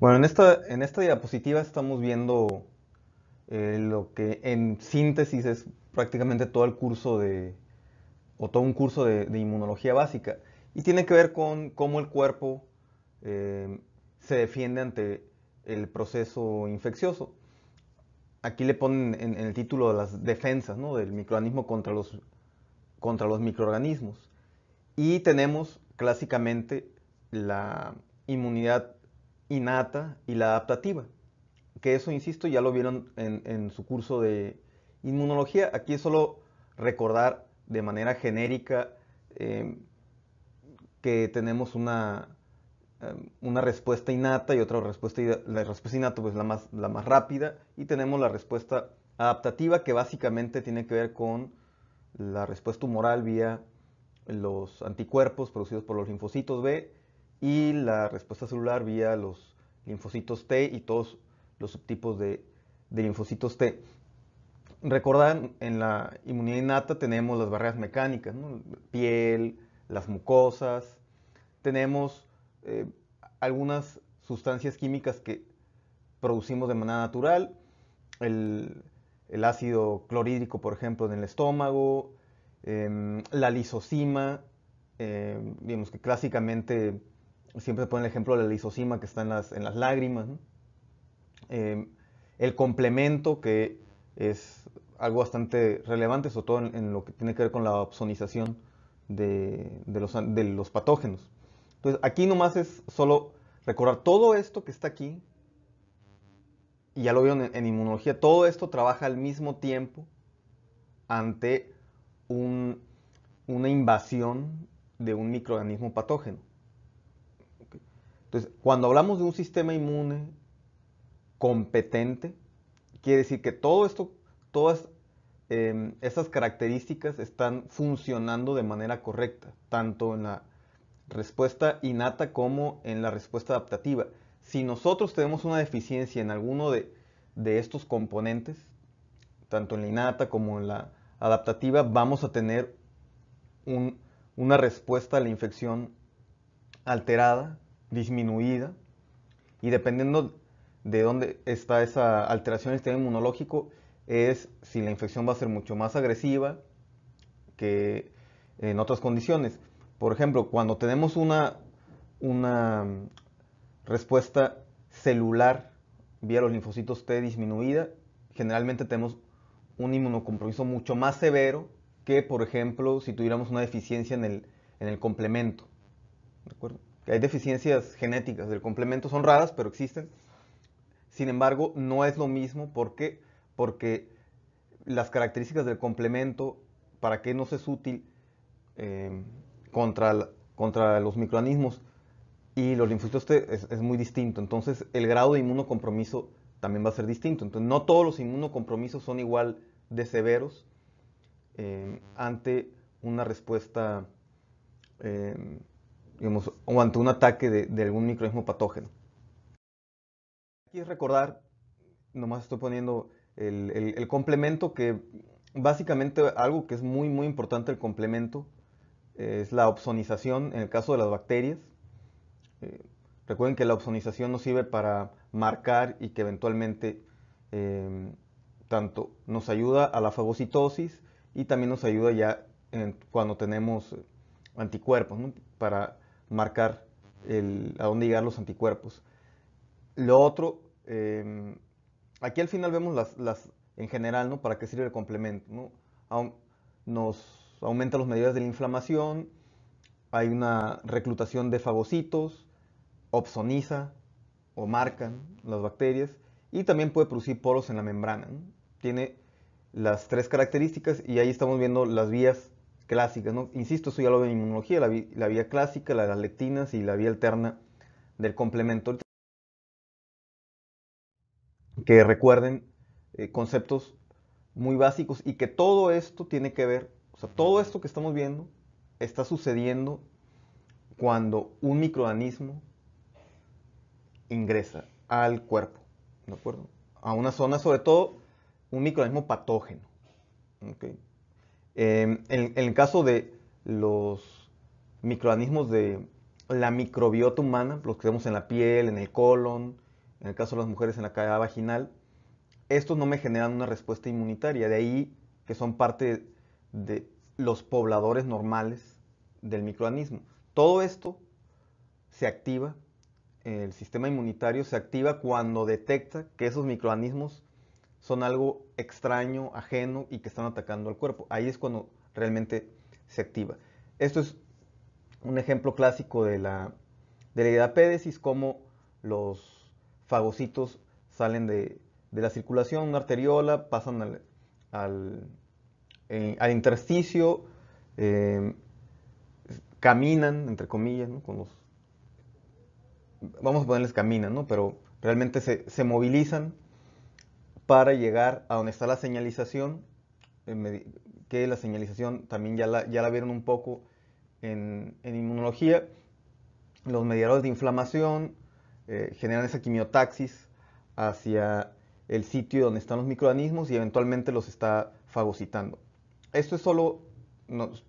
Bueno, en esta, en esta diapositiva estamos viendo eh, lo que en síntesis es prácticamente todo el curso de, o todo un curso de, de inmunología básica. Y tiene que ver con cómo el cuerpo eh, se defiende ante el proceso infeccioso. Aquí le ponen en, en el título las defensas ¿no? del microorganismo contra los, contra los microorganismos. Y tenemos clásicamente la inmunidad innata y la adaptativa. Que eso, insisto, ya lo vieron en, su curso de inmunología. Aquí es solo recordar de manera genérica eh, que tenemos eh, una, respuesta innata y otra respuesta, la respuesta innata pues la más, la más rápida y tenemos la respuesta adaptativa que básicamente tiene que ver con la respuesta humoral vía los anticuerpos producidos por los linfocitos B y la respuesta celular vía los linfocitos T y todos los subtipos de, linfocitos T. Recordad, en la inmunidad innata tenemos las barreras mecánicas, piel, las mucosas, tenemos eh, algunas sustancias químicas que producimos de manera natural, el, ácido clorhídrico, por ejemplo, en el estómago, em, la lisocima, em, digamos que clásicamente Siempre ponen el ejemplo de la lisocima que está en las, lágrimas. Em, el complemento, que es algo bastante relevante, sobre todo en, lo que tiene que ver con la opsonización de, los, de los patógenos. Entonces, aquí nomás es solo recordar todo esto que está aquí, y ya lo vieron en, inmunología, todo esto trabaja al mismo tiempo ante una invasión de un microorganismo patógeno. Entonces, cuando hablamos de un sistema inmune competente, quiere decir que todo esto, todas estas em, esas características están funcionando de manera correcta, tanto en la respuesta innata como en la respuesta adaptativa. Si nosotros tenemos una deficiencia en alguno de, estos componentes, tanto en la innata como en la adaptativa, vamos a tener una respuesta a la infección alterada disminuida y dependiendo de dónde está esa alteración el sistema inmunológico es si la infección va a ser mucho más agresiva que en otras condiciones. Por ejemplo, cuando tenemos una, una respuesta celular vía los linfocitos T disminuida, generalmente tenemos un inmunocompromiso mucho más severo que, por ejemplo, si tuviéramos una deficiencia en el, en el complemento. ¿De acuerdo? hay deficiencias genéticas del complemento, son raras, pero existen. Sin embargo, no es lo mismo. ¿Por Porque las características del complemento, para qué no es útil eh, contra, contra los microorganismos y los linfocitos es, muy distinto. Entonces, el grado de inmunocompromiso también va a ser distinto. Entonces, no todos los inmunocompromisos son igual de severos eh, ante una respuesta eh, o ante un ataque de, algún microorganismo patógeno. Aquí es recordar, nomás estoy poniendo el, complemento que básicamente algo que es muy muy importante el complemento eh, es la opsonización en el caso de las bacterias. Eh, recuerden que la opsonización nos sirve para marcar y que eventualmente em, tanto nos ayuda a la fagocitosis y también nos ayuda ya cuando tenemos anticuerpos ¿no? para marcar el, a dónde llegar los anticuerpos. Lo otro, em, aquí al final vemos las, en general, ¿no? Para qué sirve el complemento, ¿no? nos aumenta las medidas de la inflamación, hay una reclutación de fagocitos, opsoniza o marcan las bacterias y también puede producir poros en la membrana. Tiene las tres características y ahí estamos viendo las vías clásicas, ¿no? Insisto, eso ya lo veo en inmunología, la, vía clásica, la de las lectinas y la vía alterna del complemento. Que recuerden eh, conceptos muy básicos y que todo esto tiene que ver, o sea, todo esto que estamos viendo está sucediendo cuando un microorganismo ingresa al cuerpo, ¿de acuerdo? A una zona, sobre todo un microorganismo patógeno. Em, en, el caso de los microorganismos de la microbiota humana, los que vemos en la piel, en el colon, en el caso de las mujeres en la cavidad vaginal, estos no me generan una respuesta inmunitaria, de ahí que son parte de los pobladores normales del microorganismo. Todo esto se activa, el sistema inmunitario se activa cuando detecta que esos microorganismos son algo extraño, ajeno y que están atacando al cuerpo. Ahí es cuando realmente se activa. Esto es un ejemplo clásico de la, de la cómo los fagocitos salen de, la circulación, una arteriola, pasan al, al, eh, intersticio, eh, caminan, entre comillas, vamos a ponerles caminan, pero realmente se, se movilizan para llegar a donde está la señalización, eh, que la señalización también ya la, ya la vieron un poco en, inmunología, los mediadores de inflamación eh, generan esa quimiotaxis hacia el sitio donde están los microorganismos y eventualmente los está fagocitando. Esto es solo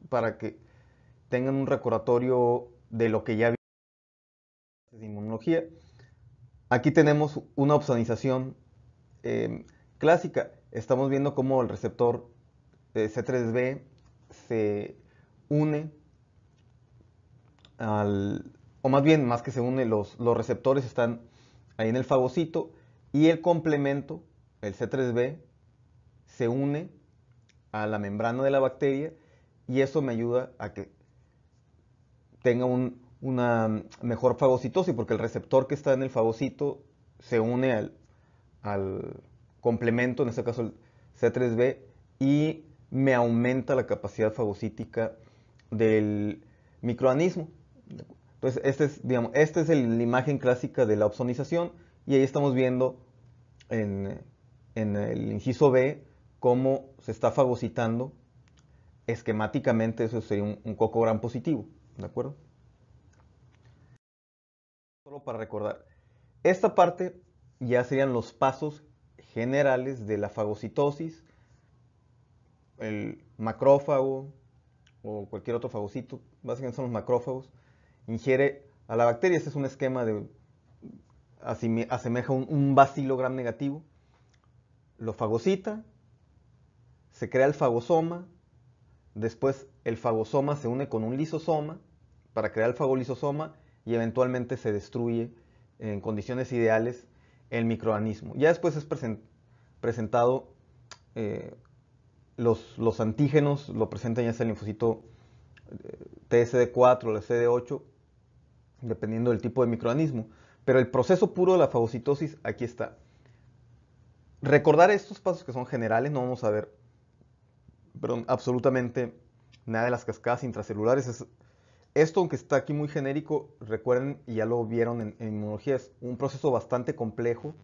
para que tengan un recordatorio de lo que ya vimos en inmunología. Aquí tenemos una opsonización Em, clásica. Estamos viendo cómo el receptor eh, C3B se une al, o más bien, más que se une, los, receptores están ahí en el fagocito y el complemento, el C3B, se une a la membrana de la bacteria y eso me ayuda a que tenga una mejor fagocitosis, porque el receptor que está en el fagocito se une al, al complemento, en este caso el C3B, y me aumenta la capacidad fagocítica del microanismo. Entonces, este esta es, digamos, es la imagen clásica de la opsonización y ahí estamos viendo en, el inciso B cómo se está fagocitando esquemáticamente, eso sería un, un coco gran positivo, ¿de acuerdo? Solo para recordar, esta parte ya serían los pasos generales de la fagocitosis, el macrófago o cualquier otro fagocito, básicamente son los macrófagos, ingiere a la bacteria, este es un esquema de, asemeja un, un negativo, lo fagocita, se crea el fagosoma, después el fagosoma se une con un lisosoma para crear el fagolisosoma y eventualmente se destruye en condiciones ideales el microorganismo. Ya después es presentado eh, los, antígenos, lo presenta ya sea el linfocito TSD4 o el CD8, dependiendo del tipo de microorganismo. Pero el proceso puro de la fagocitosis aquí está. Recordar estos pasos que son generales, no vamos a ver absolutamente nada de las cascadas intracelulares. Es esto, aunque está aquí muy genérico, recuerden, y ya lo vieron en, inmunología, es un proceso bastante complejo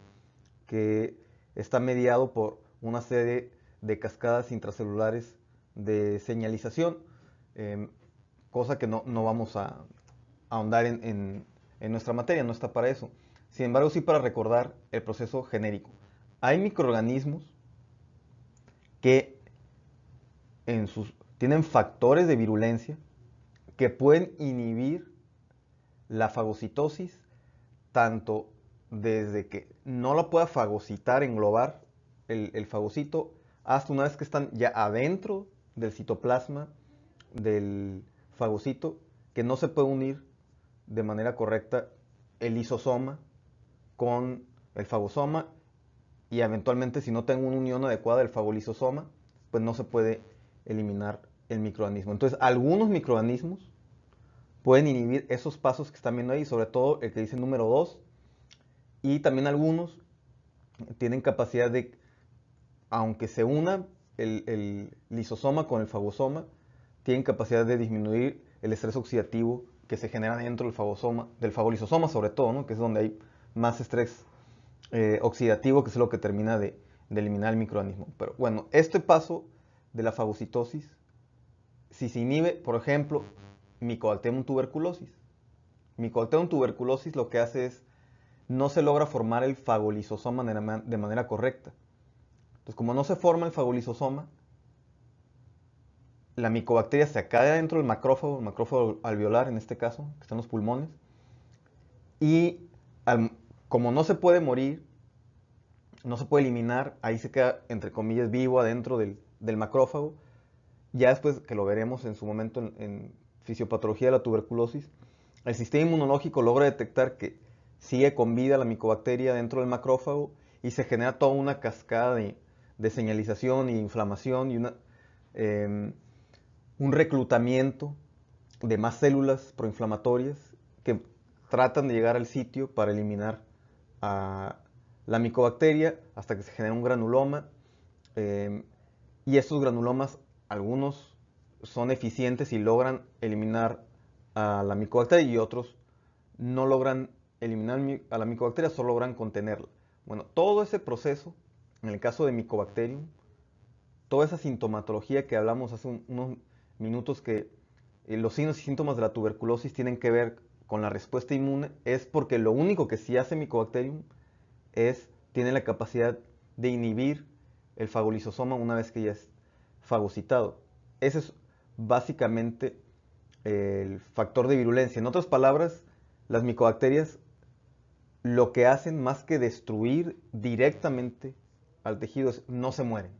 que está mediado por una serie de cascadas intracelulares de señalización, em, cosa que no, vamos a, ahondar en, nuestra materia, no está para eso. Sin embargo, sí para recordar el proceso genérico. Hay microorganismos que tienen factores de virulencia que pueden inhibir la fagocitosis tanto desde que no la pueda fagocitar, englobar el, fagocito, hasta una vez que están ya adentro del citoplasma del fagocito, que no se puede unir de manera correcta el lisosoma con el fagosoma y eventualmente si no tengo una unión adecuada del fagolisosoma, pues no se puede eliminar el microorganismo. Entonces, algunos microorganismos pueden inhibir esos pasos que están viendo ahí, sobre todo el que dice número 2. Y también algunos tienen capacidad de, aunque se una el, lisosoma con el fagosoma, tienen capacidad de disminuir el estrés oxidativo que se genera dentro del fagosoma, del fagolisosoma sobre todo, ¿no? que es donde hay más estrés eh, oxidativo, que es lo que termina de, de eliminar el microorganismo. Pero bueno, este paso de la fagocitosis si se inhibe, por ejemplo, micobacterium tuberculosis. Micobacterium tuberculosis lo que hace es no se logra formar el fagolisosoma de manera, correcta. Entonces, como no se forma el fagolisosoma, la micobacteria se acaba dentro del macrófago, el macrófago alveolar en este caso, que están los pulmones, y como no se puede morir, no se puede eliminar, ahí se queda, entre comillas, vivo adentro del macrófago, ya después que lo veremos en su momento en, fisiopatología de la tuberculosis, el sistema inmunológico logra detectar que sigue con vida la micobacteria dentro del macrófago y se genera toda una cascada de, señalización e inflamación y una, em, un reclutamiento de más células proinflamatorias que tratan de llegar al sitio para eliminar a la micobacteria hasta que se genera un granuloma em, y estos granulomas algunos son eficientes y logran eliminar a la micobacteria y otros no logran eliminar a la micobacteria, solo logran contenerla. Bueno, todo ese proceso, en el caso de Mycobacterium, toda esa sintomatología que hablamos hace unos minutos que eh, los signos y síntomas de la tuberculosis tienen que ver con la respuesta inmune, es porque lo único que sí hace micobacterium es, tiene la capacidad de inhibir el fagolisosoma una vez que ya es, fagocitado. Ese es básicamente el factor de virulencia. En otras palabras, las micobacterias lo que hacen más que destruir directamente al tejido es no se mueren.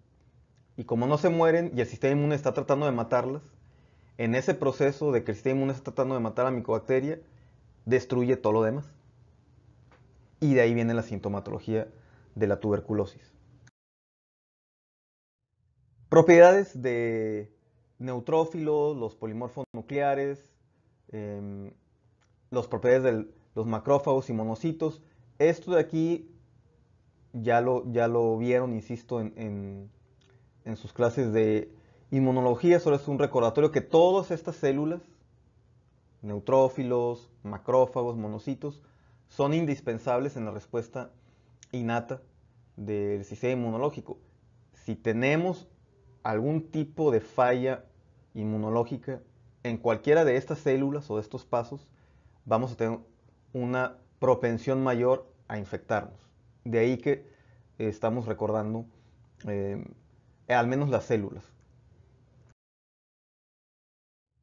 Y como no se mueren y el sistema inmune está tratando de matarlas, en ese proceso de que el sistema inmune está tratando de matar a la micobacteria, destruye todo lo demás. Y de ahí viene la sintomatología de la tuberculosis. Propiedades de neutrófilos, los polimorfos nucleares, em, las propiedades de los macrófagos y monocitos. Esto de aquí ya lo, ya lo vieron, insisto, en, en sus clases de inmunología. Solo es un recordatorio que todas estas células, neutrófilos, macrófagos, monocitos, son indispensables en la respuesta innata del sistema inmunológico. Si tenemos algún tipo de falla inmunológica en cualquiera de estas células o de estos pasos, vamos a tener una propensión mayor a infectarnos. De ahí que eh, estamos recordando eh, al menos las células.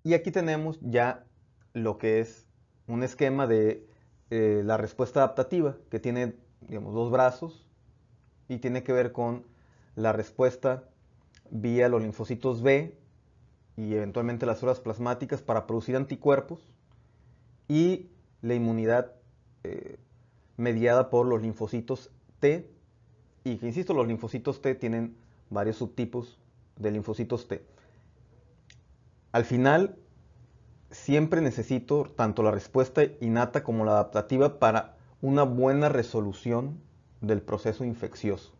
Y aquí tenemos ya lo que es un esquema de eh, la respuesta adaptativa, que tiene digamos, dos brazos y tiene que ver con la respuesta vía los linfocitos B y eventualmente las células plasmáticas para producir anticuerpos y la inmunidad eh, mediada por los linfocitos T y que insisto los linfocitos T tienen varios subtipos de linfocitos T. Al final siempre necesito tanto la respuesta innata como la adaptativa para una buena resolución del proceso infeccioso.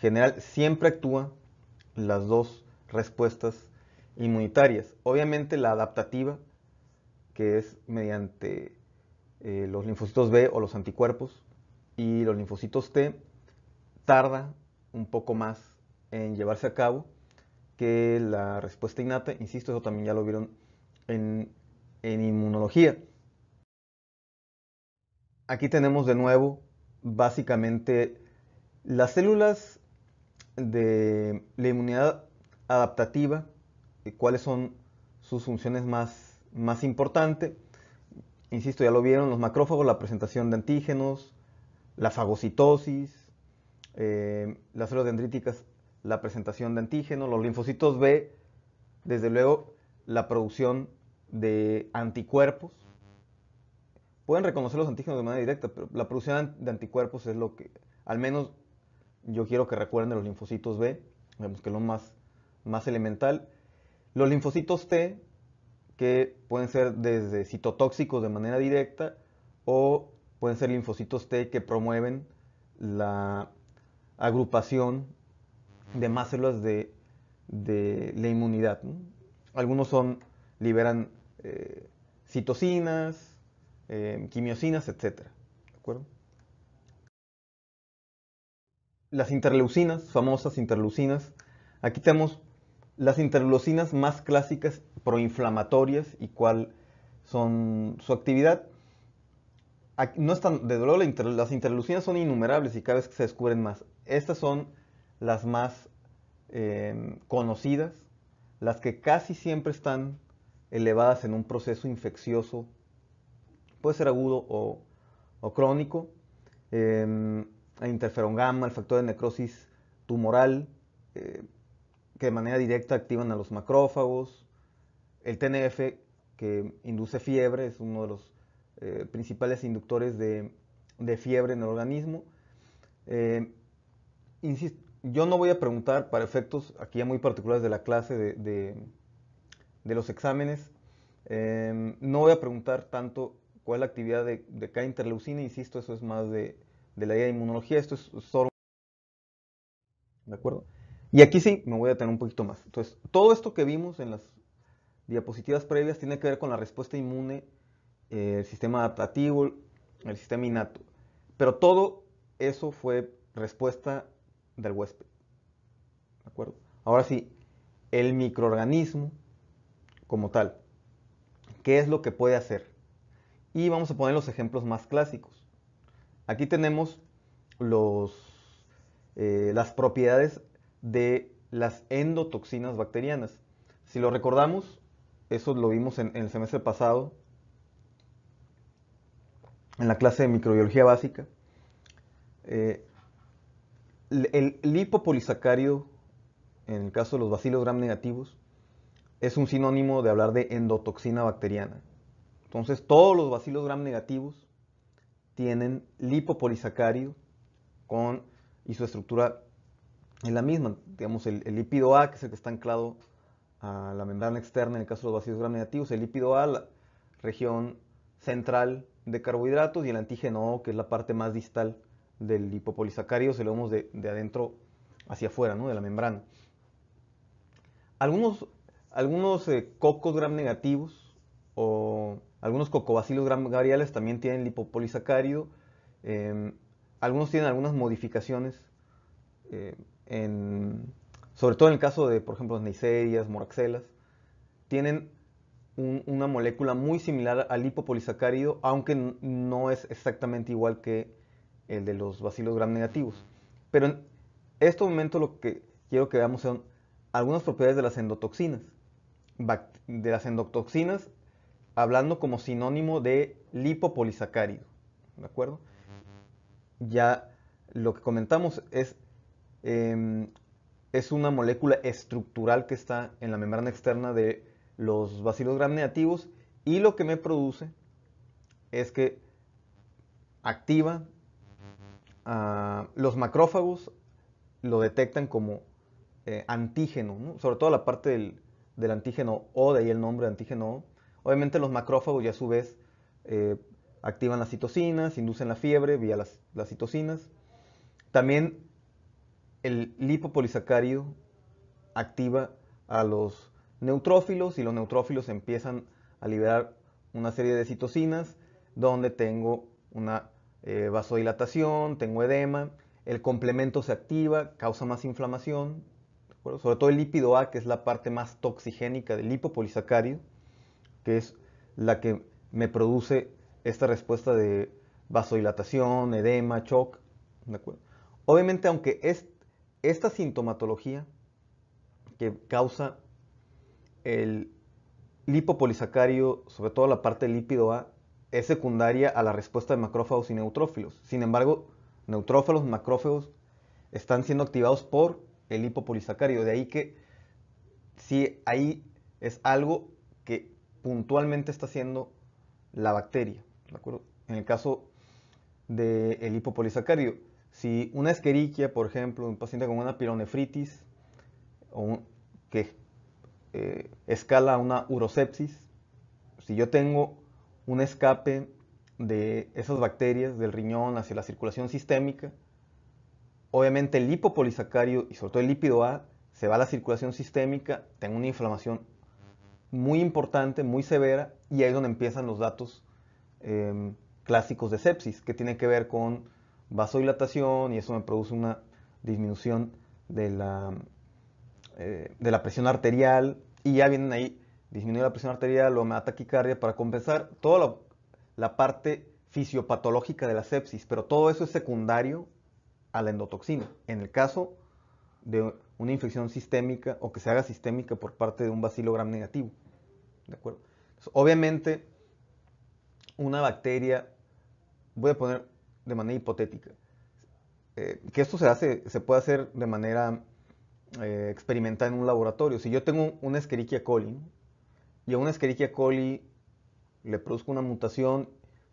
general siempre actúa las dos respuestas inmunitarias. Obviamente la adaptativa, que es mediante eh, los linfocitos B o los anticuerpos, y los linfocitos T, tarda un poco más en llevarse a cabo que la respuesta innata. Insisto, eso también ya lo vieron en, en inmunología. Aquí tenemos de nuevo básicamente las células de la inmunidad adaptativa, y eh, cuáles son sus funciones más, más importantes. Insisto, ya lo vieron los macrófagos, la presentación de antígenos, la fagocitosis, eh, las células dendríticas, la presentación de antígenos, los linfocitos B, desde luego la producción de anticuerpos. Pueden reconocer los antígenos de manera directa, pero la producción de anticuerpos es lo que, al menos yo quiero que recuerden los linfocitos B, vemos que es lo más, más elemental. Los linfocitos T, que pueden ser desde citotóxicos de manera directa o pueden ser linfocitos T que promueven la agrupación de más células de, la inmunidad. Algunos son, liberan eh, citocinas, eh, quimiosinas, etc. ¿De acuerdo? las interleucinas, famosas interleucinas. Aquí tenemos las interleucinas más clásicas proinflamatorias y cuál son su actividad. no están, de dolor, las interleucinas son innumerables y cada vez que se descubren más. Estas son las más em, conocidas, las que casi siempre están elevadas en un proceso infeccioso, puede ser agudo o, crónico. Em, la interferón gamma, el factor de necrosis tumoral, eh, que de manera directa activan a los macrófagos, el TNF, que induce fiebre, es uno de los eh, principales inductores de, fiebre en el organismo. Eh, insisto, yo no voy a preguntar para efectos aquí ya muy particulares de la clase de, los exámenes, no voy a preguntar tanto cuál es la actividad de, cada interleucina, insisto, eso es más de, de la idea de inmunología. Esto es solo. ¿De acuerdo? Y aquí sí me voy a detener un poquito más. Entonces, todo esto que vimos en las diapositivas previas tiene que ver con la respuesta inmune, eh, el sistema adaptativo, el sistema innato. Pero todo eso fue respuesta del huésped. ¿De acuerdo? Ahora sí, el microorganismo como tal. ¿Qué es lo que puede hacer? Y vamos a poner los ejemplos más clásicos. Aquí tenemos eh, las propiedades de las endotoxinas bacterianas. Si lo recordamos, eso lo vimos en, el semestre pasado, en la clase de microbiología básica. Eh, el, el lipopolisacárido, en el caso de los bacilos gram negativos, es un sinónimo de hablar de endotoxina bacteriana. Entonces, todos los bacilos gram negativos tienen lipopolisacario con, y su estructura es la misma. Digamos, el, lípido A, que es el que está anclado a la membrana externa en el caso de los vacíos gram negativos, el lípido A, la región central de carbohidratos, y el antígeno O, que es la parte más distal del lipopolisacario, se lo vemos de, adentro hacia afuera, ¿no? de la membrana. Algunos, algunos eh, cocos gram negativos o algunos cocobacilos gramariales también tienen lipopolisacárido. Em, algunos tienen algunas modificaciones, eh, sobre todo en el caso de, por ejemplo, neisserias, moraxelas. Tienen una molécula muy similar al lipopolisacárido, aunque no es exactamente igual que el de los bacilos gram negativos. Pero en este momento lo que quiero que veamos son algunas propiedades de las endotoxinas. de las endotoxinas hablando como sinónimo de lipopolisacárido. ¿De acuerdo? Ya lo que comentamos es, em, es una molécula estructural que está en la membrana externa de los bacilos gram negativos y lo que me produce es que activa ah, los macrófagos, lo detectan como eh, antígeno, sobre todo la parte del, antígeno O, de ahí el nombre antígeno O, Obviamente los macrófagos ya a su vez eh, activan las citocinas, inducen la fiebre vía las, citocinas. También el lipopolisacario activa a los neutrófilos y los neutrófilos empiezan a liberar una serie de citocinas donde tengo una eh, vasodilatación, tengo edema, el complemento se activa, causa más inflamación, sobre todo el lípido A, que es la parte más toxigénica del lipopolisacárido que es la que me produce esta respuesta de vasodilatación, edema, shock. Obviamente, aunque es esta sintomatología que causa el lipopolisacario, sobre todo la parte lípido A, es secundaria a la respuesta de macrófagos y neutrófilos. Sin embargo, neutrófilos, macrófagos están siendo activados por el lipopolisacario. De ahí que si ahí es algo puntualmente está haciendo la bacteria. En el caso del hipopolisacario, si una esqueriquia, por ejemplo, un paciente con una pironefritis, o que eh, escala una urosepsis, si yo tengo un escape de esas bacterias del riñón hacia la circulación sistémica, obviamente el hipopolisacario y sobre todo el lípido A se va a la circulación sistémica, tengo una inflamación muy importante, muy severa, y ahí es donde empiezan los datos em, clásicos de sepsis, que tiene que ver con vasodilatación y eso me produce una disminución de la, eh, de la presión arterial, y ya vienen ahí, disminuir la presión arterial, lo me da taquicardia para compensar toda la, parte fisiopatológica de la sepsis, pero todo eso es secundario a la endotoxina. En el caso de una infección sistémica o que se haga sistémica por parte de un bacilo negativo acuerdo? obviamente, una bacteria, voy a poner de manera hipotética, eh, que esto se, hace, se puede hacer de manera eh, experimental en un laboratorio. Si yo tengo una Escherichia coli y a una Escherichia coli le produzco una mutación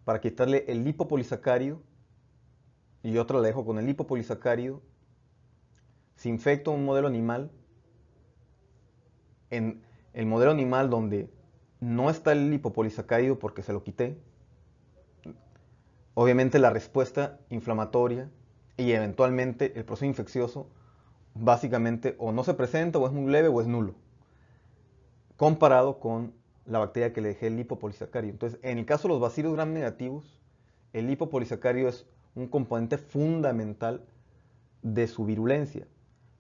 para quitarle el lipopolisacárido y otra la dejo con el lipopolisacárido, se infecto un modelo animal, en el modelo animal donde no está el lipopolisacárido porque se lo quité. Obviamente la respuesta inflamatoria y eventualmente el proceso infeccioso básicamente o no se presenta o es muy leve o es nulo. Comparado con la bacteria que le dejé el lipopolisacárido. Entonces, en el caso de los bacilos gram negativos, el lipopolisacárido es un componente fundamental de su virulencia.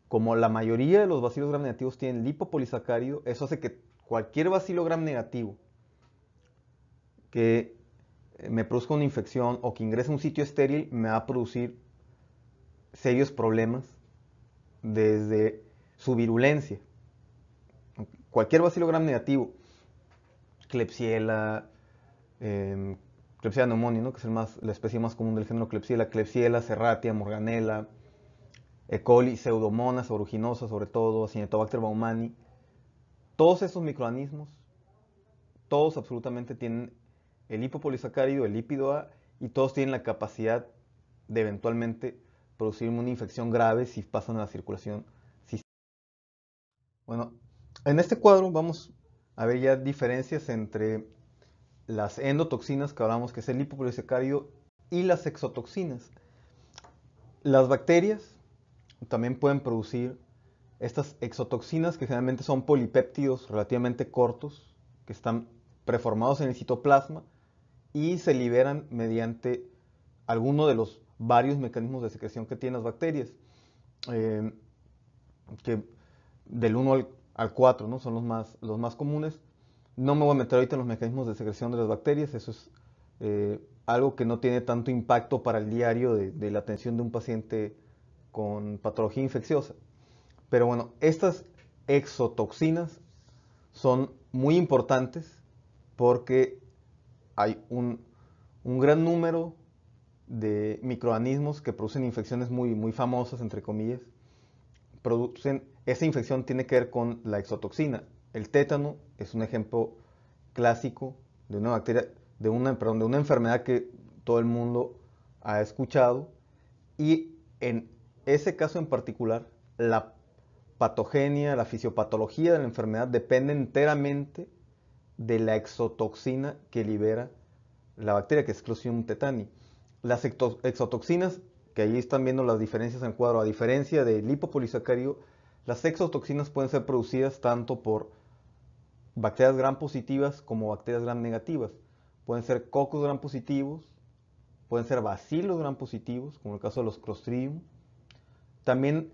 Como la mayoría de los bacilos gram negativos tienen lipopolisacárido, eso hace que cualquier bacilo negativo que eh, me produzca una infección o que ingrese a un sitio estéril me va a producir serios problemas desde su virulencia. Cualquier bacilo negativo, Klebsiella, em, Klebsiella pneumoniae, que es la especie más común del género Klebsiella, Klebsiella, Serratia, Morganella, E. coli, Pseudomonas, Oruginosa sobre todo, Acinetobacter baumani, todos esos microorganismos, todos absolutamente tienen el lipopolisacárido, el lípido A, y todos tienen la capacidad de eventualmente producir una infección grave si pasan a la circulación Bueno, en este cuadro vamos a ver ya diferencias entre las endotoxinas que hablamos que es el lipopolisacárido y las exotoxinas. Las bacterias también pueden producir estas exotoxinas que generalmente son polipéptidos relativamente cortos que están preformados en el citoplasma y se liberan mediante alguno de los varios mecanismos de secreción que tienen las bacterias, eh, que del 1 al, 4 ¿no? son los más, los más comunes. No me voy a meter ahorita en los mecanismos de secreción de las bacterias, eso es eh, algo que no tiene tanto impacto para el diario de la atención de un paciente con patología infecciosa. Pero bueno, estas exotoxinas son muy importantes porque hay un, gran número de microorganismos que producen infecciones muy, muy famosas, entre comillas. Producen, esa infección tiene que ver con la exotoxina. El tétano es un ejemplo clásico de una bacteria, de una, de una enfermedad que todo el mundo ha escuchado. Y en ese caso en particular, la patogenia, la fisiopatología de la enfermedad depende enteramente de la exotoxina que libera la bacteria, que es Clostridium tetani. Las exotoxinas, que ahí están viendo las diferencias en cuadro, a diferencia del lipopolisacárido, las exotoxinas pueden ser producidas tanto por bacterias gram positivas como bacterias gram negativas. Pueden ser cocos gram positivos, pueden ser bacilos gram positivos, como el caso de los Clostridium. También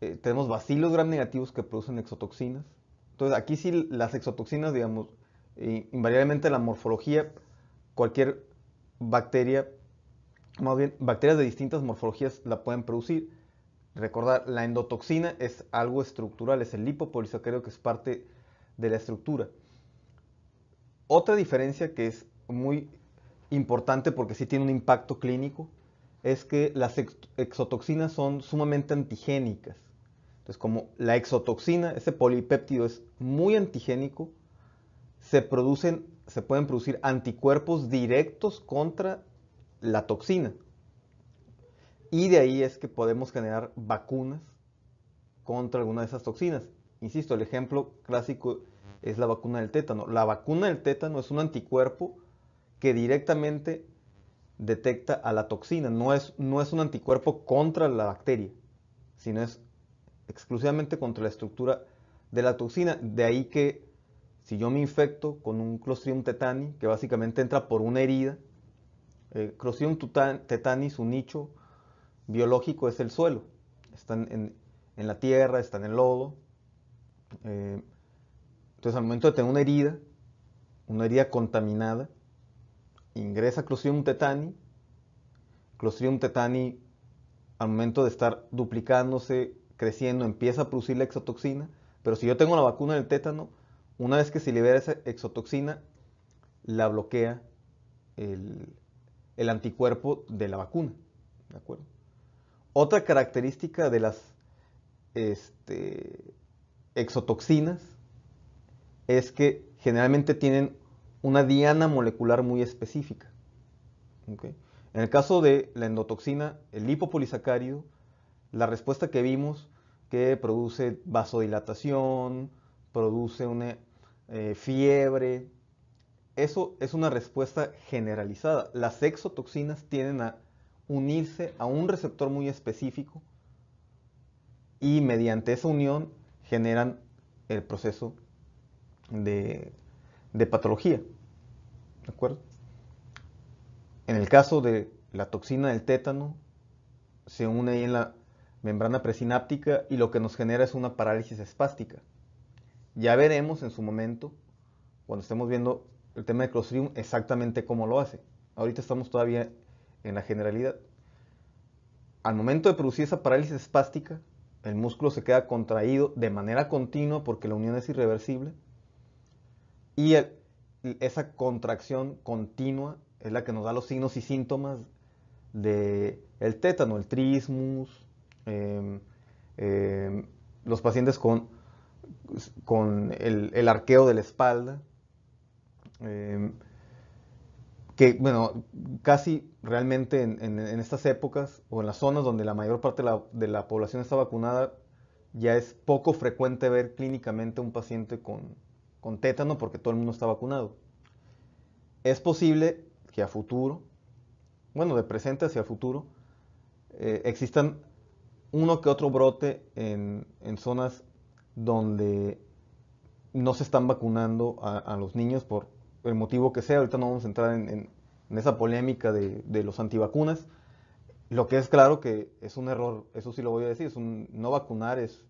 eh, tenemos bacilos gram negativos que producen exotoxinas. Entonces aquí sí las exotoxinas, digamos, invariablemente la morfología, cualquier bacteria, más bien bacterias de distintas morfologías la pueden producir. Recordar, la endotoxina es algo estructural, es el lipopolisacárido que es parte de la estructura. Otra diferencia que es muy importante porque sí tiene un impacto clínico es que las exotoxinas son sumamente antigénicas. Entonces, como la exotoxina, ese polipéptido es muy antigénico, se, producen, se pueden producir anticuerpos directos contra la toxina. Y de ahí es que podemos generar vacunas contra alguna de esas toxinas. Insisto, el ejemplo clásico es la vacuna del tétano. La vacuna del tétano es un anticuerpo que directamente detecta a la toxina. No es, no es un anticuerpo contra la bacteria, sino es exclusivamente contra la estructura de la toxina. De ahí que si yo me infecto con un Clostridium tetani, que básicamente entra por una herida, eh, Clostridium tetani, su nicho biológico es el suelo. Están en, la tierra, están en el lodo. Eh, entonces al momento de tener una herida, una herida contaminada, ingresa Clostridium tetani. Clostridium tetani, al momento de estar duplicándose, creciendo, empieza a producir la exotoxina. Pero si yo tengo la vacuna del tétano, una vez que se libera esa exotoxina, la bloquea el, anticuerpo de la vacuna. ¿De acuerdo? Otra característica de las este, exotoxinas es que generalmente tienen una diana molecular muy específica. En el caso de la endotoxina, el lipopolisacárido, la respuesta que vimos que produce vasodilatación, produce una eh, fiebre, eso es una respuesta generalizada. Las exotoxinas tienden a unirse a un receptor muy específico y mediante esa unión generan el proceso de patología. ¿De acuerdo? En el caso de la toxina del tétano, se une ahí en la membrana presináptica y lo que nos genera es una parálisis espástica. Ya veremos en su momento, cuando estemos viendo el tema de Clostridium, exactamente cómo lo hace. Ahorita estamos todavía en la generalidad. Al momento de producir esa parálisis espástica, el músculo se queda contraído de manera continua porque la unión es irreversible y el, esa contracción continua es la que nos da los signos y síntomas del el tétano, el trismus, em, em, los pacientes con, con el, arqueo de la espalda, em, que bueno, casi realmente en, estas épocas o en las zonas donde la mayor parte de la, de la población está vacunada, ya es poco frecuente ver clínicamente un paciente con, con tétano porque todo el mundo está vacunado. Es posible que a futuro, bueno, de presente hacia futuro, eh, existan uno que otro brote en, zonas donde no se están vacunando a, los niños por el motivo que sea. Ahorita no vamos a entrar en, esa polémica de, de los antivacunas. Lo que es claro que es un error, eso sí lo voy a decir, es un, no vacunar es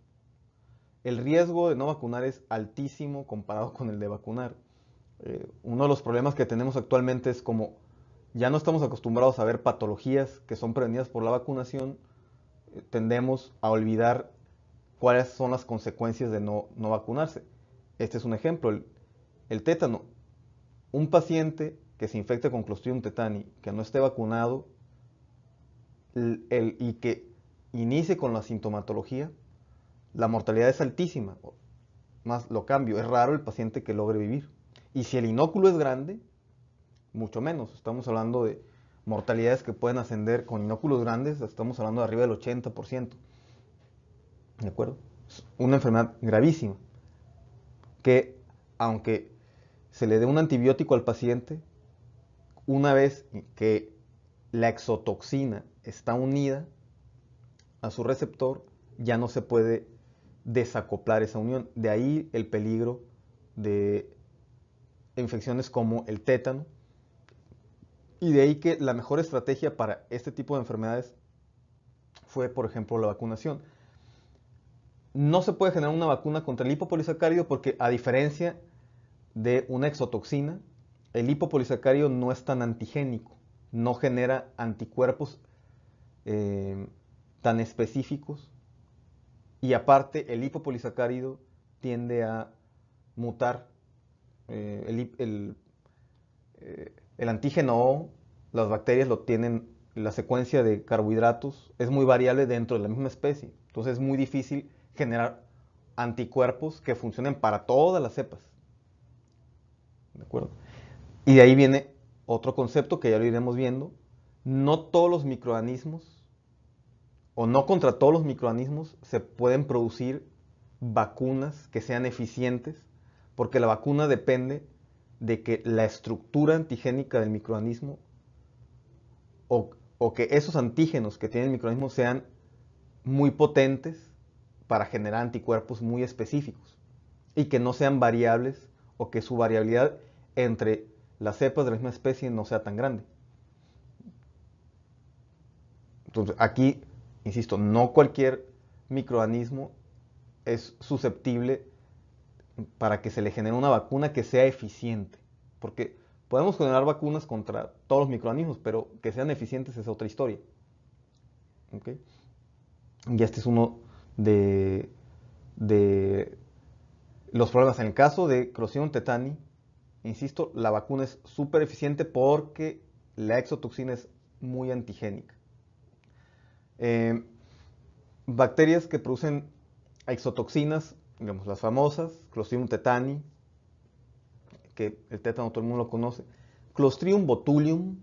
el riesgo de no vacunar es altísimo comparado con el de vacunar. Eh, uno de los problemas que tenemos actualmente es como ya no estamos acostumbrados a ver patologías que son prevenidas por la vacunación, eh, tendemos a olvidar cuáles son las consecuencias de no, no vacunarse. Este es un ejemplo, el, tétano. Un paciente que se infecte con Clostridium tetani, que no esté vacunado y que inicie con la sintomatología, la mortalidad es altísima, más lo cambio, es raro el paciente que logre vivir. Y si el inóculo es grande, mucho menos. Estamos hablando de mortalidades que pueden ascender con inóculos grandes, estamos hablando de arriba del 80%. ¿De acuerdo? Es una enfermedad gravísima. Que aunque se le dé un antibiótico al paciente, una vez que la exotoxina está unida a su receptor, ya no se puede desacoplar esa unión. De ahí el peligro de infecciones como el tétano. Y de ahí que la mejor estrategia para este tipo de enfermedades fue, por ejemplo, la vacunación. No se puede generar una vacuna contra el hipopolisacárido porque a diferencia de una exotoxina, el hipopolisacárido no es tan antigénico, no genera anticuerpos eh, tan específicos y aparte, el hipopolisacárido tiende a mutar. Eh, el, eh, el, antígeno O, las bacterias lo tienen, la secuencia de carbohidratos es muy variable dentro de la misma especie. Entonces es muy difícil generar anticuerpos que funcionen para todas las cepas. ¿De acuerdo? Y de ahí viene otro concepto que ya lo iremos viendo. No todos los microorganismos o no contra todos los microorganismos se pueden producir vacunas que sean eficientes, porque la vacuna depende de que la estructura antigénica del microorganismo o, que esos antígenos que tiene el microorganismo sean muy potentes para generar anticuerpos muy específicos y que no sean variables o que su variabilidad entre las cepas de la misma especie no sea tan grande. Entonces, aquí Insisto, no cualquier microorganismo es susceptible para que se le genere una vacuna que sea eficiente. Porque podemos generar vacunas contra todos los microorganismos, pero que sean eficientes es otra historia. Y este es uno de, los problemas. En el caso de Crocium tetani, insisto, la vacuna es súper eficiente porque la exotoxina es muy antigénica. Eh, bacterias que producen exotoxinas, digamos las famosas, Clostridium tetani, que el tétano todo el mundo lo conoce, Clostridium botulium,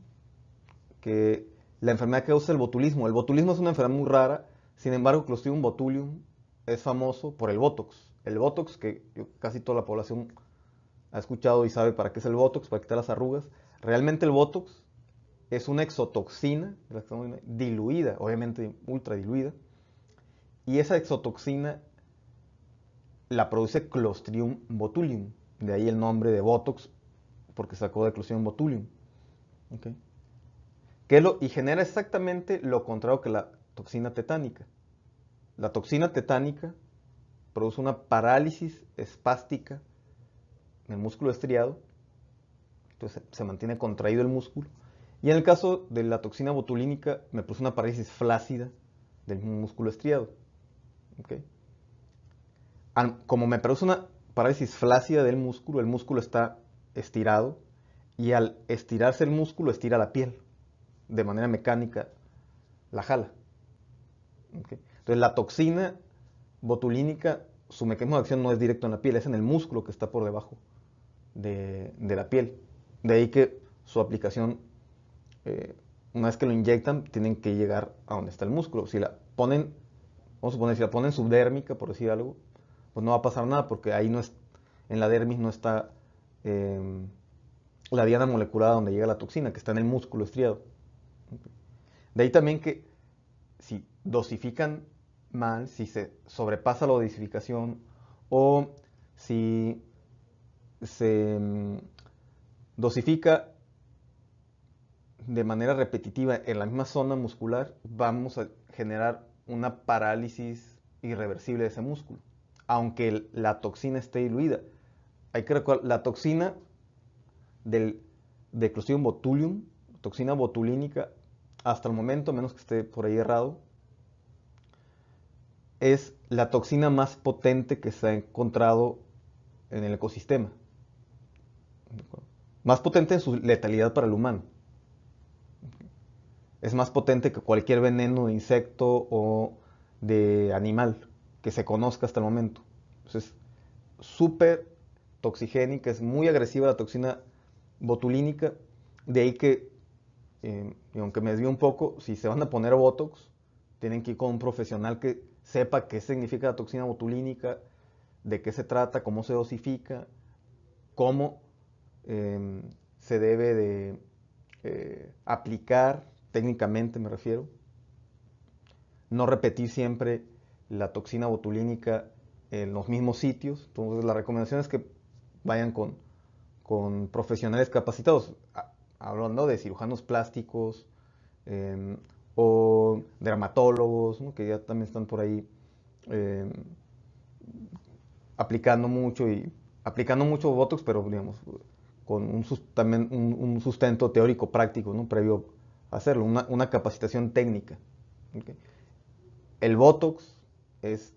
que la enfermedad que causa el botulismo. El botulismo es una enfermedad muy rara, sin embargo, Clostridium botulium es famoso por el Botox. El Botox, que casi toda la población ha escuchado y sabe para qué es el Botox, para quitar las arrugas. Realmente el Botox es una exotoxina diluida, obviamente ultra diluida, y esa exotoxina la produce Clostridium botulium, de ahí el nombre de Botox, porque sacó de Clostridium botulium. lo, y genera exactamente lo contrario que la toxina tetánica. La toxina tetánica produce una parálisis espástica en el músculo estriado, entonces se mantiene contraído el músculo, y en el caso de la toxina botulínica, me produce una parálisis flácida del músculo estriado. Como me produce una parálisis flácida del músculo, el músculo está estirado y al estirarse el músculo estira la piel. De manera mecánica la jala. Entonces la toxina botulínica, su mecanismo de acción no es directo en la piel, es en el músculo que está por debajo de la piel. De ahí que su aplicación eh, una vez que lo inyectan, tienen que llegar a donde está el músculo. Si la ponen, vamos a suponer, si la ponen subdérmica, por decir algo, pues no va a pasar nada porque ahí no es, en la dermis no está em, la diana molecular donde llega la toxina, que está en el músculo estriado. De ahí también que si dosifican mal, si se sobrepasa la dosificación o si se em, dosifica de manera repetitiva en la misma zona muscular, vamos a generar una parálisis irreversible de ese músculo, aunque la toxina esté diluida. Hay que recordar, la toxina del Clostridium botulium, toxina botulínica, hasta el momento, menos que esté por ahí errado, es la toxina más potente que se ha encontrado en el ecosistema. Más potente en su letalidad para el humano es más potente que cualquier veneno de insecto o de animal que se conozca hasta el momento. Entonces, súper toxigénica, es muy agresiva la toxina botulínica, de ahí que, eh, y aunque me desvío un poco, si se van a poner Botox, tienen que ir con un profesional que sepa qué significa la toxina botulínica, de qué se trata, cómo se dosifica, cómo eh, se debe de eh, aplicar técnicamente me refiero. No repetir siempre la toxina botulínica en los mismos sitios. Entonces la recomendación es que vayan con, profesionales capacitados, hablando de cirujanos plásticos em, o dermatólogos, que ya también están por ahí em, aplicando mucho y aplicando mucho Botox, pero digamos con un, también un sustento teórico práctico, ¿no? previo hacerlo, una, capacitación técnica. El Botox es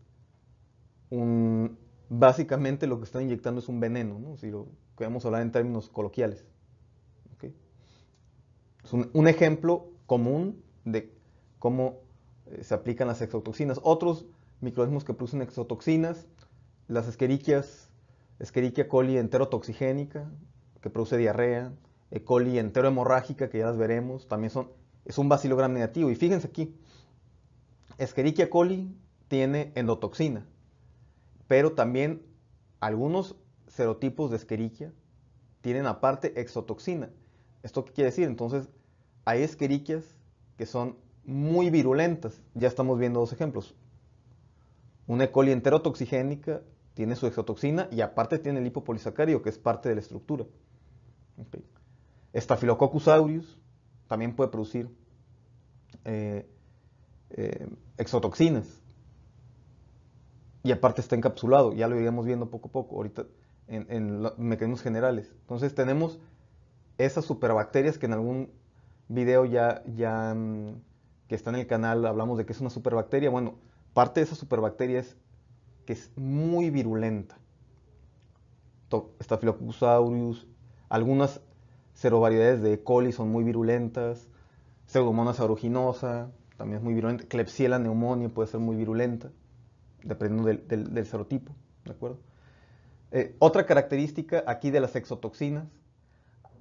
un, básicamente lo que están inyectando es un veneno, si lo queremos hablar en términos coloquiales. Es un, un, ejemplo común de cómo eh, se aplican las exotoxinas. Otros microorganismos que producen exotoxinas, las esqueriquias, escherichia coli enterotoxigénica, que produce diarrea, e. coli enterohemorrágica, que ya las veremos, también son, es un bacilo negativo. Y fíjense aquí, Escherichia coli tiene endotoxina, pero también algunos serotipos de Escherichia tienen aparte exotoxina. ¿Esto qué quiere decir? Entonces, hay Escherichias que son muy virulentas. Ya estamos viendo dos ejemplos. Una E. coli toxigénica tiene su exotoxina y aparte tiene el hipopolisacario que es parte de la estructura. Staphylococcus aureus también puede producir eh, eh, exotoxinas. Y aparte está encapsulado, ya lo iremos viendo poco a poco ahorita en, los mecanismos generales. Entonces tenemos esas superbacterias que en algún video ya, ya mm, que está en el canal hablamos de que es una superbacteria. Bueno, parte de esa superbacteria es que es muy virulenta. Staphylococcus aureus, algunas variedades de E. coli son muy virulentas. Pseudomonas aeruginosa también es muy virulenta. Klebsiella neumonia puede ser muy virulenta, dependiendo del, serotipo, ¿de acuerdo? Eh, otra característica aquí de las exotoxinas.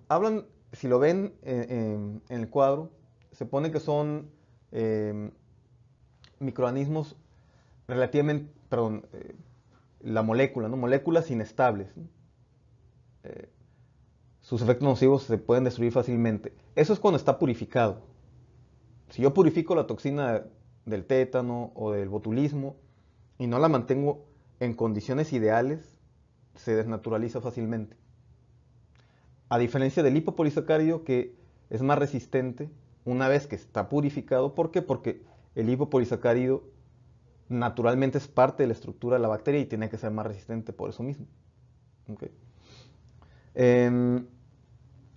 Hablan, si lo ven eh, eh, en el cuadro, se pone que son em, microorganismos relativamente, perdón, la molécula, ¿no? moléculas inestables sus efectos nocivos se pueden destruir fácilmente. Eso es cuando está purificado. Si yo purifico la toxina del tétano o del botulismo y no la mantengo en condiciones ideales, se desnaturaliza fácilmente. A diferencia del hipopolisacárido que es más resistente una vez que está purificado. ¿Por qué? Porque el hipopolisacárido naturalmente es parte de la estructura de la bacteria y tiene que ser más resistente por eso mismo. ¿Okay? Em,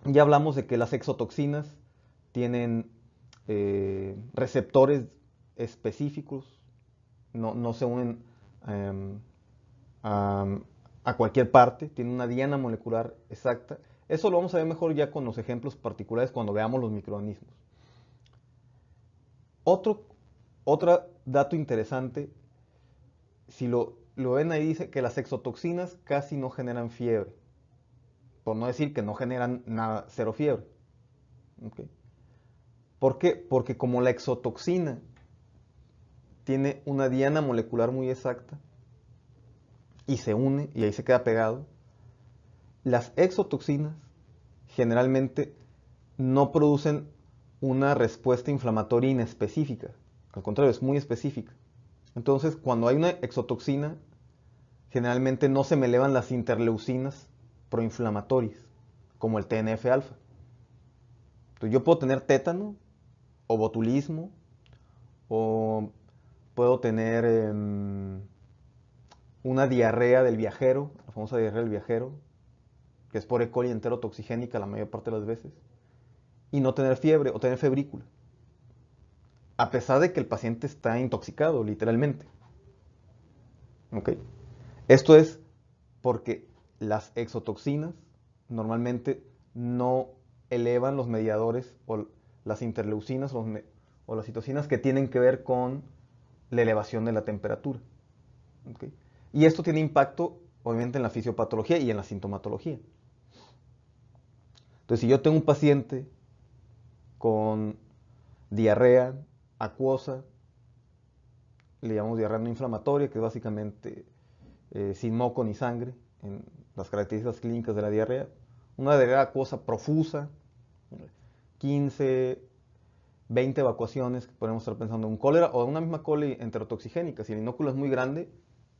ya hablamos de que las exotoxinas tienen eh, receptores específicos, no, se unen em, a, cualquier parte, tienen una diana molecular exacta. Eso lo vamos a ver mejor ya con los ejemplos particulares cuando veamos los microorganismos. Otro, dato interesante, si lo, lo ven ahí, dice que las exotoxinas casi no generan fiebre por no decir que no generan nada, cero fiebre. ¿Por qué? Porque como la exotoxina tiene una diana molecular muy exacta y se une y ahí se queda pegado, las exotoxinas generalmente no producen una respuesta inflamatoria inespecífica. Al contrario, es muy específica. Entonces, cuando hay una exotoxina, generalmente no se me elevan las interleucinas proinflamatorias, como el TNF-alfa. Entonces yo puedo tener tétano o botulismo o puedo tener em, una diarrea del viajero, la famosa diarrea del viajero, que es por E. coli enterotoxigénica la mayor parte de las veces, y no tener fiebre o tener febrícula, a pesar de que el paciente está intoxicado, literalmente. ¿Ok? Esto es porque las exotoxinas normalmente no elevan los mediadores o las interleucinas o las citocinas que tienen que ver con la elevación de la temperatura. Y esto tiene impacto, obviamente, en la fisiopatología y en la sintomatología. Entonces, si yo tengo un paciente con diarrea acuosa, le llamamos diarrea no inflamatoria, que es básicamente eh, sin moco ni sangre en, las características clínicas de la diarrea. Una diarrea acuosa profusa, 15, 20 evacuaciones, podemos estar pensando en cólera o una misma coli enterotoxigénica. Si el inóculo es muy grande,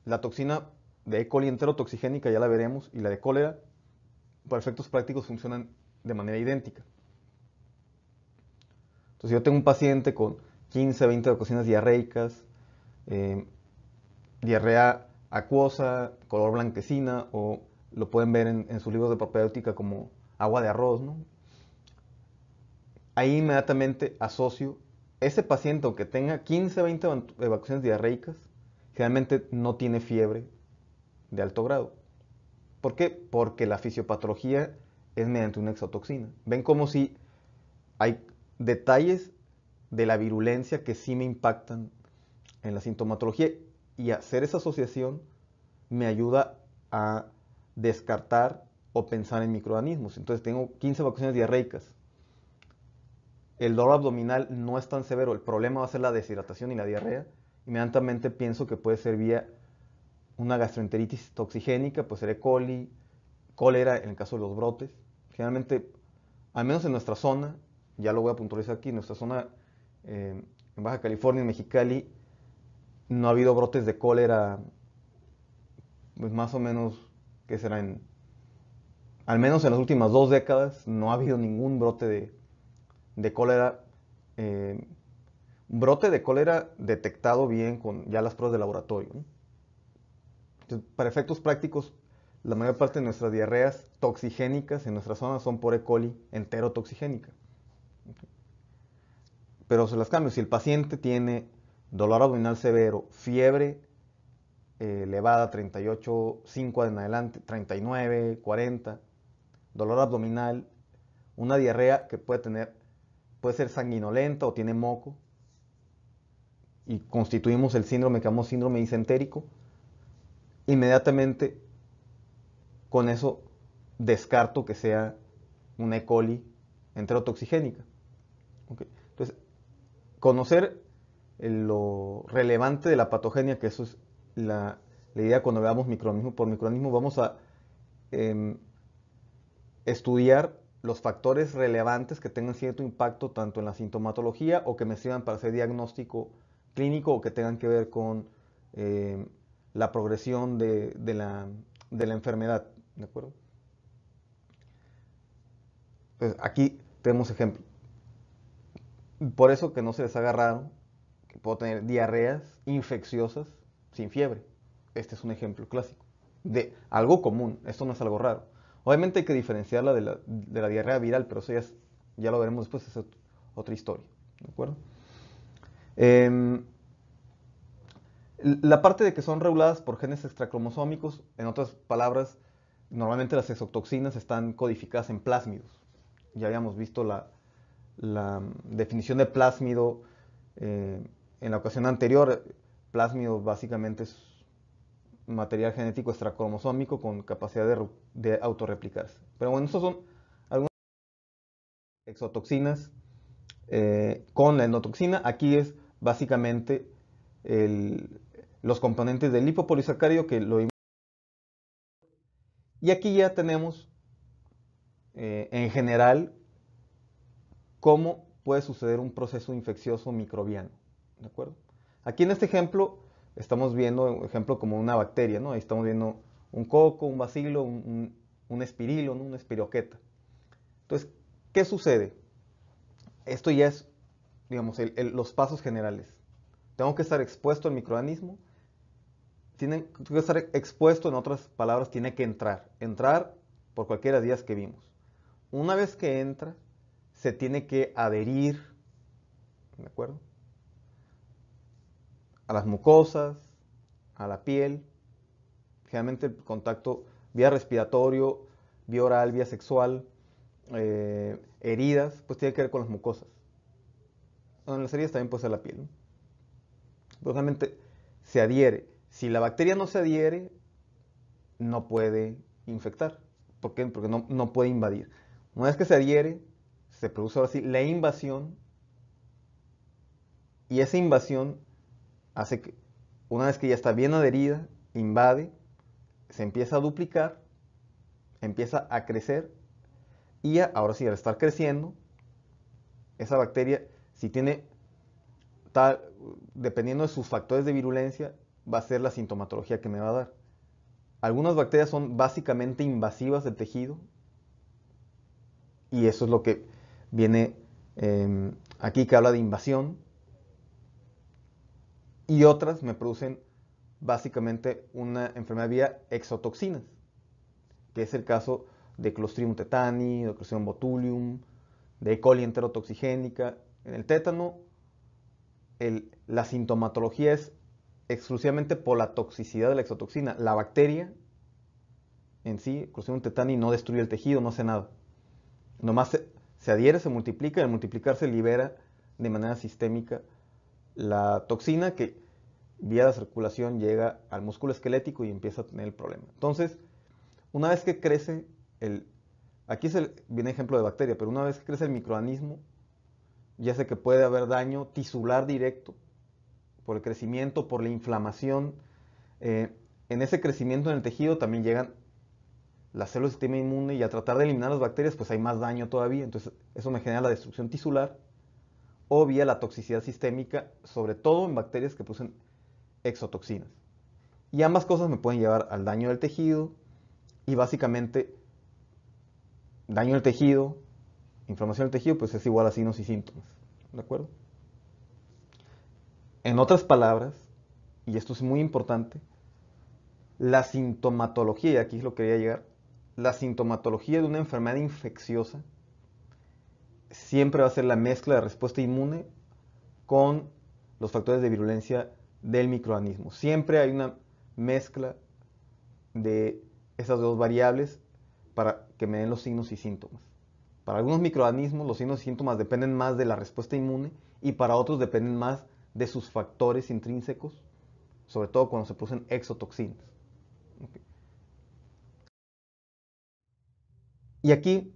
la toxina de coli enterotoxigénica ya la veremos y la de cólera, por efectos prácticos, funcionan de manera idéntica. Entonces, yo tengo un paciente con 15, 20 evacuaciones diarreicas, eh, diarrea acuosa, color blanquecina o lo pueden ver en, sus libros de propedéutica como agua de arroz, ¿no? Ahí inmediatamente asocio ese paciente, aunque tenga 15, 20 evacuaciones diarreicas, generalmente no tiene fiebre de alto grado. ¿Por qué? Porque la fisiopatología es mediante una exotoxina. Ven como si hay detalles de la virulencia que sí me impactan en la sintomatología y hacer esa asociación me ayuda a descartar o pensar en microorganismos. Entonces tengo 15 vacaciones diarreicas. El dolor abdominal no es tan severo, el problema va a ser la deshidratación y la diarrea. Inmediatamente pienso que puede ser vía una gastroenteritis toxigénica, puede ser E. coli, cólera en el caso de los brotes. Generalmente, al menos en nuestra zona, ya lo voy a puntualizar aquí, en nuestra zona eh, en Baja California, en Mexicali, no ha habido brotes de cólera, pues más o menos que será en, al menos en las últimas dos décadas, no ha habido ningún brote de, cólera. Eh, brote de cólera detectado bien con ya las pruebas de laboratorio. para efectos prácticos, la mayor parte de nuestras diarreas toxigénicas en nuestra zona son por E. coli entero toxigénica. Pero se las cambio. Si el paciente tiene dolor abdominal severo, fiebre eh, elevada, 38, 5 en adelante, 39, 40, dolor abdominal, una diarrea que puede tener, puede ser sanguinolenta o tiene moco, y constituimos el síndrome que llamamos síndrome disentérico, inmediatamente con eso descarto que sea una E. coli enterotoxigénica. ¿Okay? Entonces, conocer lo relevante de la patogenia, que eso es la, idea cuando veamos micronismo por micronismo, vamos a em, estudiar los factores relevantes que tengan cierto impacto tanto en la sintomatología o que me sirvan para hacer diagnóstico clínico o que tengan que ver con em, la progresión de, la, enfermedad. ¿De acuerdo? Pues, aquí tenemos ejemplo. Por eso que no se les haga que puedo tener diarreas infecciosas sin fiebre. Este es un ejemplo clásico de algo común, esto no es algo raro. Obviamente hay que diferenciarla de la, diarrea viral, pero eso ya, lo veremos después, es otra historia. Em, la parte de que son reguladas por genes extracromosómicos, en otras palabras, normalmente las exotoxinas están codificadas en plásmidos. Ya habíamos visto la, mm, definición de plásmido eh, en la ocasión anterior, Plásmido básicamente es material genético extracromosómico con capacidad de, autorreplicarse. Pero bueno, estos son algunas exotoxinas eh, con la endotoxina. Aquí es básicamente los componentes del lipopolisacárido que lo y aquí ya tenemos eh, en general cómo puede suceder un proceso infeccioso microbiano. ¿De acuerdo? Aquí en este ejemplo estamos viendo un ejemplo como una bacteria, ¿no? Ahí estamos viendo un coco, un bacilo, un, un, espirilo, ¿no? una espiroqueta. Entonces, ¿qué sucede? Esto ya es, digamos, los pasos generales. Tengo que estar expuesto al microorganismo, tienen que estar expuesto, en otras palabras, tiene que entrar. Entrar por cualquiera de las vías que vimos. Una vez que entra, se tiene que adherir, ¿de acuerdo? a las mucosas, a la piel. Generalmente el contacto vía respiratorio, vía oral, vía sexual, eh, heridas, pues tiene que ver con las mucosas. En las heridas también puede ser la piel. Pero pues realmente se adhiere. Si la bacteria no se adhiere, no puede infectar. ¿Por qué? Porque no, no puede invadir. Una vez que se adhiere, se produce ahora sí la invasión. Y esa invasión hace que una vez que ya está bien adherida, invade, se empieza a duplicar, empieza a crecer y ahora sí, al estar creciendo, esa bacteria, si tiene tal, dependiendo de sus factores de virulencia, va a ser la sintomatología que me va a dar. Algunas bacterias son básicamente invasivas del tejido y eso es lo que viene em, aquí que habla de invasión y otras me producen básicamente una enfermedad vía exotoxinas, que es el caso de Clostridium tetani, de Clostridium botulium, de E. coli enterotoxigénica. En el tétano, la sintomatología es exclusivamente por la toxicidad de la exotoxina. La bacteria en sí, Clostridium tetani, no destruye el tejido, no hace nada. Nomás se, adhiere, se multiplica y al multiplicarse libera de manera sistémica la toxina que vía la circulación llega al músculo esquelético y empieza a tener el problema. Entonces, una vez que crece el... Aquí es el bien ejemplo de bacteria, pero una vez que crece el microorganismo, ya sé que puede haber daño tisular directo por el crecimiento, por la inflamación. Eh, en ese crecimiento en el tejido también llegan las células del sistema inmune y a tratar de eliminar las bacterias, pues hay más daño todavía. Entonces, eso me genera la destrucción tisular o vía la toxicidad sistémica, sobre todo en bacterias que producen exotoxinas. Y ambas cosas me pueden llevar al daño del tejido y básicamente daño del tejido, inflamación del tejido, pues es igual a signos y síntomas. ¿De acuerdo? En otras palabras, y esto es muy importante, la sintomatología, y aquí es lo que quería llegar, la sintomatología de una enfermedad infecciosa siempre va a ser la mezcla de respuesta inmune con los factores de virulencia del microorganismo. Siempre hay una mezcla de esas dos variables para que me den los signos y síntomas. Para algunos microorganismos los signos y síntomas dependen más de la respuesta inmune y para otros dependen más de sus factores intrínsecos, sobre todo cuando se producen exotoxinas. Y aquí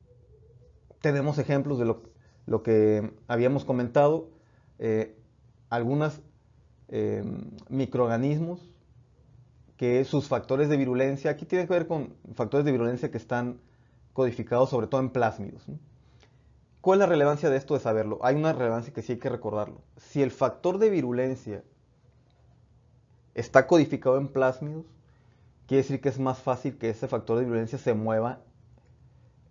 tenemos ejemplos de lo, que habíamos comentado, eh, algunos eh, microorganismos que sus factores de virulencia, aquí tiene que ver con factores de virulencia que están codificados sobre todo en plásmidos. ¿Cuál es la relevancia de esto de saberlo? Hay una relevancia que sí hay que recordarlo. Si el factor de virulencia está codificado en plásmidos, quiere decir que es más fácil que ese factor de virulencia se mueva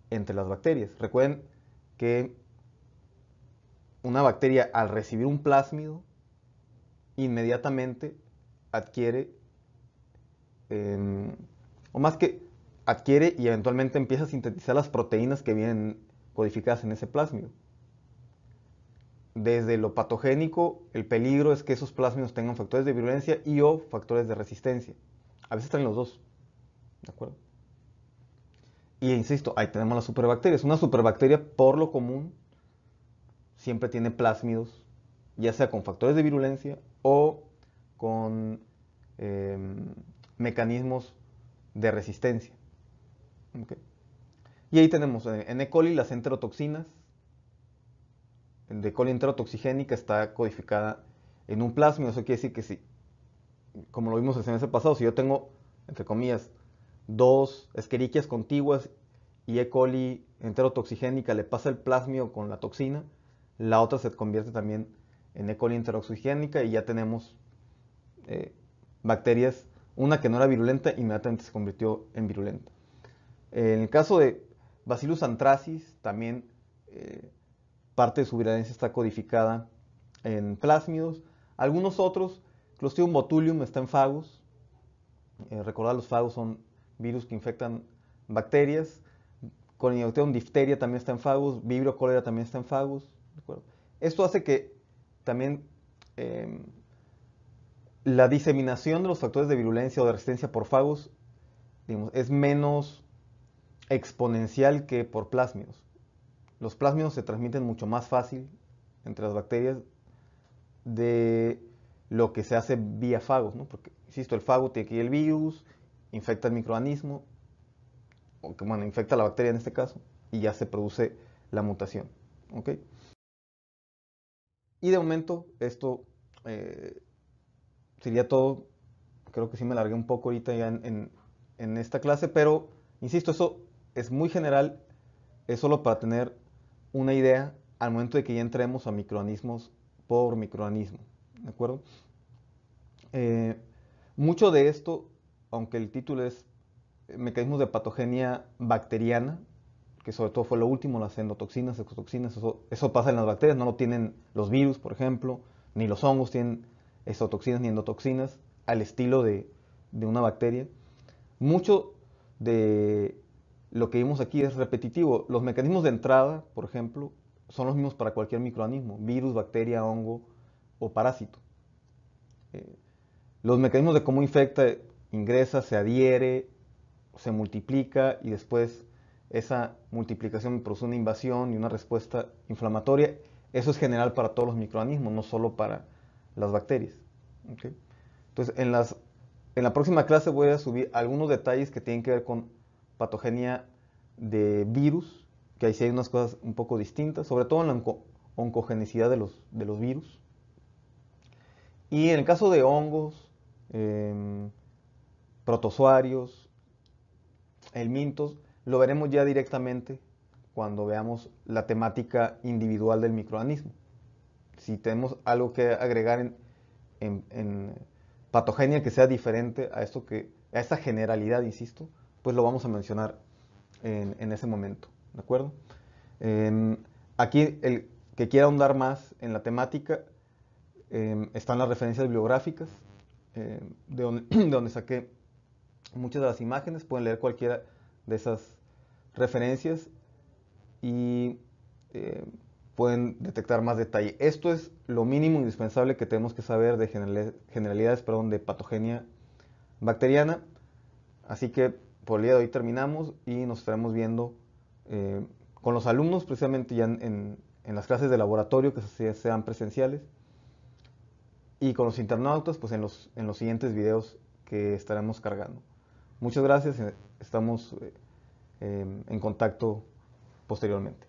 entre las bacterias. Recuerden que una bacteria al recibir un plásmido inmediatamente adquiere, em, o más que adquiere y eventualmente empieza a sintetizar las proteínas que vienen codificadas en ese plásmido. Desde lo patogénico, el peligro es que esos plásmidos tengan factores de virulencia y o factores de resistencia. A veces traen los dos. ¿De acuerdo? Y insisto, ahí tenemos las superbacterias. Una superbacteria, por lo común, siempre tiene plásmidos, ya sea con factores de virulencia o con em, mecanismos de resistencia. Y ahí tenemos eh, en E. coli las enterotoxinas. El E. coli enterotoxigénica está codificada en un plásmido. Eso quiere decir que si, como lo vimos el semestre pasado, si yo tengo, entre comillas, dos escherichias contiguas y E. coli enterotoxigénica le pasa el plasmio con la toxina, la otra se convierte también en E. coli enterotoxigénica y ya tenemos eh, bacterias, una que no era virulenta inmediatamente se convirtió en virulenta. En el caso de Bacillus anthracis, también eh, parte de su virulencia está codificada en plásmidos. Algunos otros, Clostridium botulium está en fagos. Eh, recordar, los fagos son virus que infectan bacterias. un difteria también está en fagos, vibrio cólera también está en fagos. Esto hace que también em, la diseminación de los factores de virulencia o de resistencia por fagos es menos exponencial que por plásmidos. Los plásmidos se transmiten mucho más fácil entre las bacterias de lo que se hace vía fagos, ¿no? porque, insisto, el fago tiene aquí el virus, infecta el microorganismo, o que bueno, infecta la bacteria en este caso, y ya se produce la mutación. ¿Ok? Y de momento, esto eh, sería todo. Creo que sí me largué un poco ahorita ya en, esta clase, pero insisto, eso es muy general, es solo para tener una idea al momento de que ya entremos a microorganismos por microorganismo. ¿De acuerdo? Eh, mucho de esto aunque el título es eh, Mecanismos de patogenia bacteriana, que sobre todo fue lo último, las endotoxinas, exotoxinas, eso, pasa en las bacterias, no lo tienen los virus, por ejemplo, ni los hongos tienen exotoxinas ni endotoxinas, al estilo de, una bacteria. Mucho de lo que vimos aquí es repetitivo. Los mecanismos de entrada, por ejemplo, son los mismos para cualquier microorganismo, virus, bacteria, hongo o parásito. Eh, los mecanismos de cómo infecta ingresa, se adhiere, se multiplica y después esa multiplicación produce una invasión y una respuesta inflamatoria. Eso es general para todos los microorganismos, no solo para las bacterias. Entonces, en, las, en la próxima clase voy a subir algunos detalles que tienen que ver con patogenia de virus, que ahí sí hay unas cosas un poco distintas, sobre todo en la oncogenicidad de los, de los virus. Y en el caso de hongos, em, protozoarios, el Mintos, lo veremos ya directamente cuando veamos la temática individual del microorganismo. Si tenemos algo que agregar en, patogenia que sea diferente a, esto que, a esta generalidad, insisto, pues lo vamos a mencionar en, ese momento. ¿De acuerdo? Em, aquí el que quiera ahondar más en la temática em, están las referencias bibliográficas em, de donde saqué muchas de las imágenes, pueden leer cualquiera de esas referencias y eh, pueden detectar más detalle. Esto es lo mínimo indispensable que tenemos que saber de generalidades perdón, de patogenia bacteriana. Así que por el día de hoy terminamos y nos estaremos viendo eh, con los alumnos, precisamente ya en, las clases de laboratorio que sean presenciales, y con los internautas, pues en los, en los siguientes videos que estaremos cargando. Muchas gracias, eh, estamos eh, em, en contacto posteriormente.